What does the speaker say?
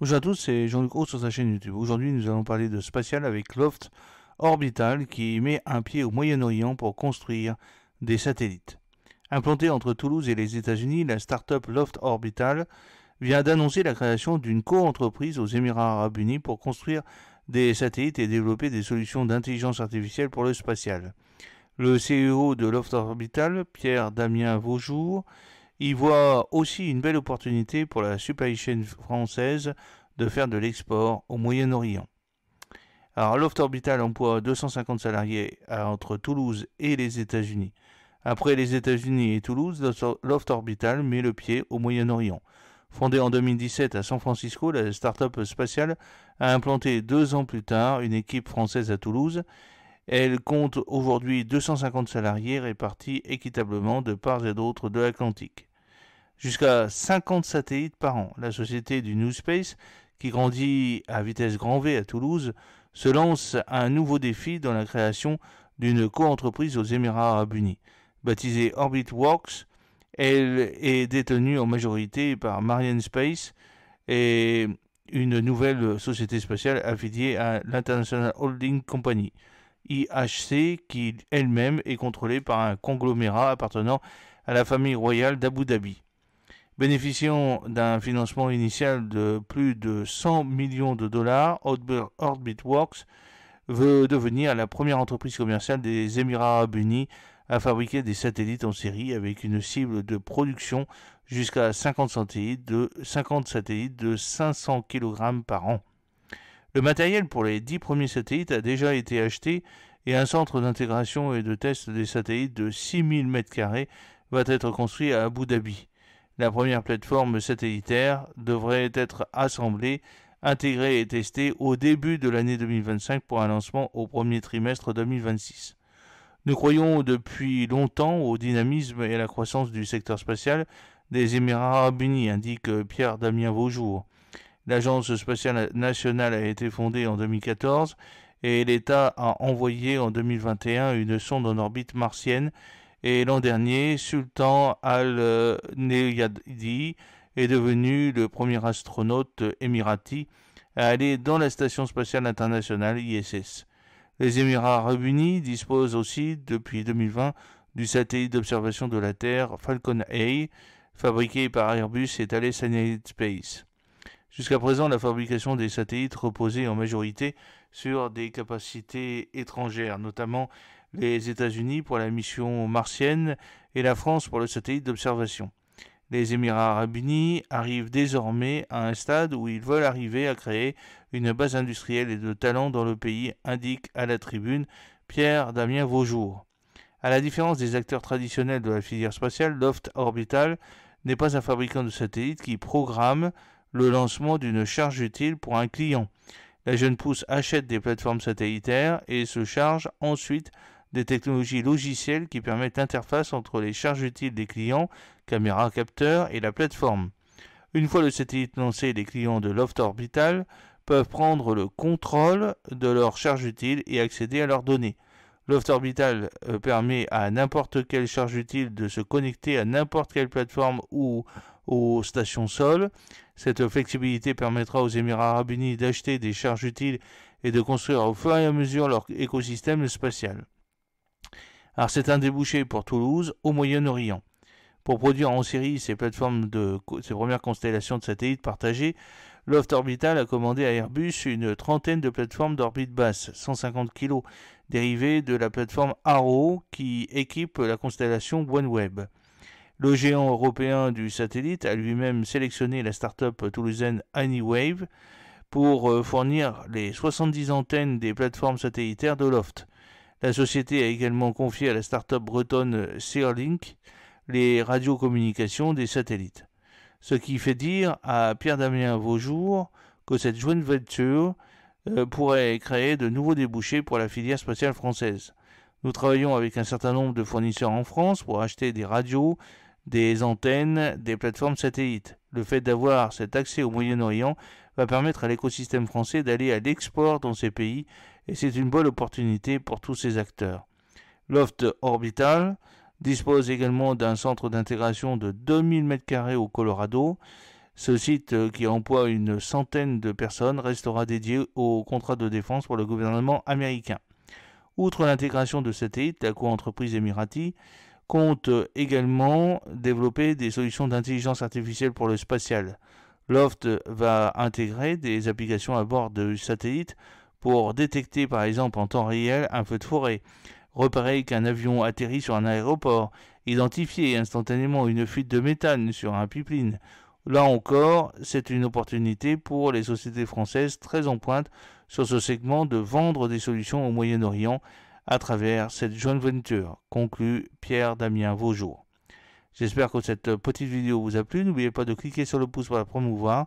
Bonjour à tous, c'est Jean-Luc Haut sur sa chaîne YouTube. Aujourd'hui, nous allons parler de spatial avec Loft Orbital qui met un pied au Moyen-Orient pour construire des satellites. Implantée entre Toulouse et les États-Unis, la start-up Loft Orbital vient d'annoncer la création d'une co-entreprise aux Émirats Arabes Unis pour construire des satellites et développer des solutions d'intelligence artificielle pour le spatial. Le CEO de Loft Orbital, Pierre Damien Vaujour, il voit aussi une belle opportunité pour la supply chain française de faire de l'export au Moyen-Orient. Alors Loft Orbital emploie 250 salariés entre Toulouse et les États-Unis. Après les États-Unis et Toulouse, Loft Orbital met le pied au Moyen-Orient. Fondée en 2017 à San Francisco, la start-up spatiale a implanté deux ans plus tard une équipe française à Toulouse. Elle compte aujourd'hui 250 salariés répartis équitablement de part et d'autre de l'Atlantique jusqu'à 50 satellites par an. La société du New Space, qui grandit à vitesse grand V à Toulouse, se lance un nouveau défi dans la création d'une co-entreprise aux Émirats arabes unis. Baptisée Works, elle est détenue en majorité par Marian Space et une nouvelle société spatiale affiliée à l'International Holding Company, IHC, qui elle-même est contrôlée par un conglomérat appartenant à la famille royale d'Abu Dhabi. Bénéficiant d'un financement initial de plus de 100 millions de dollars, Works veut devenir la première entreprise commerciale des Émirats arabes unis à fabriquer des satellites en série avec une cible de production jusqu'à 50 satellites de, 500 kg par an. Le matériel pour les 10 premiers satellites a déjà été acheté et un centre d'intégration et de test des satellites de 6000 m2 va être construit à Abu Dhabi. La première plateforme satellitaire devrait être assemblée, intégrée et testée au début de l'année 2025 pour un lancement au premier trimestre 2026. Nous croyons depuis longtemps au dynamisme et à la croissance du secteur spatial des Émirats arabes unis, indique Pierre-Damien Vaujour. L'Agence spatiale nationale a été fondée en 2014 et l'État a envoyé en 2021 une sonde en orbite martienne et l'an dernier, Sultan Al-Neyadi est devenu le premier astronaute émirati à aller dans la Station spatiale internationale ISS. Les Émirats arabes unis disposent aussi, depuis 2020, du satellite d'observation de la Terre Falcon A, fabriqué par Airbus et Thales United Space. Jusqu'à présent, la fabrication des satellites reposait en majorité sur des capacités étrangères, notamment les États-Unis pour la mission martienne et la France pour le satellite d'observation. Les Émirats arabes unis arrivent désormais à un stade où ils veulent arriver à créer une base industrielle et de talents dans le pays, indique à la tribune Pierre Damien Vaujour. À la différence des acteurs traditionnels de la filière spatiale, Loft Orbital n'est pas un fabricant de satellites qui programme le lancement d'une charge utile pour un client. La jeune pousse achète des plateformes satellitaires et se charge ensuite des technologies logicielles qui permettent l'interface entre les charges utiles des clients, caméras, capteurs et la plateforme. Une fois le satellite lancé, les clients de Loft Orbital peuvent prendre le contrôle de leurs charges utiles et accéder à leurs données. Loft Orbital euh, permet à n'importe quelle charge utile de se connecter à n'importe quelle plateforme ou aux stations sol. Cette flexibilité permettra aux Émirats arabes unis d'acheter des charges utiles et de construire au fur et à mesure leur écosystème spatial c'est un débouché pour Toulouse au Moyen-Orient. Pour produire en série ces premières constellations de satellites partagées, Loft Orbital a commandé à Airbus une trentaine de plateformes d'orbite basse, 150 kg, dérivées de la plateforme Arrow qui équipe la constellation OneWeb. Le géant européen du satellite a lui-même sélectionné la start-up toulousaine AnyWave pour euh, fournir les 70 antennes des plateformes satellitaires de Loft. La société a également confié à la start-up bretonne Searlink les radiocommunications des satellites. Ce qui fait dire à Pierre-Damien Vaujour que cette joint venture euh, pourrait créer de nouveaux débouchés pour la filière spatiale française. Nous travaillons avec un certain nombre de fournisseurs en France pour acheter des radios, des antennes, des plateformes satellites. Le fait d'avoir cet accès au Moyen-Orient va permettre à l'écosystème français d'aller à l'export dans ces pays et c'est une bonne opportunité pour tous ces acteurs. Loft Orbital dispose également d'un centre d'intégration de 2000 m2 au Colorado. Ce site, euh, qui emploie une centaine de personnes, restera dédié au contrat de défense pour le gouvernement américain. Outre l'intégration de satellites, la co-entreprise Emirati compte également développer des solutions d'intelligence artificielle pour le spatial. Loft va intégrer des applications à bord de satellites pour détecter par exemple en temps réel un feu de forêt, repérer qu'un avion atterrit sur un aéroport, identifier instantanément une fuite de méthane sur un pipeline. Là encore, c'est une opportunité pour les sociétés françaises très en pointe sur ce segment de vendre des solutions au Moyen-Orient à travers cette joint venture, conclut Pierre Damien Vaujour. J'espère que cette petite vidéo vous a plu. N'oubliez pas de cliquer sur le pouce pour la promouvoir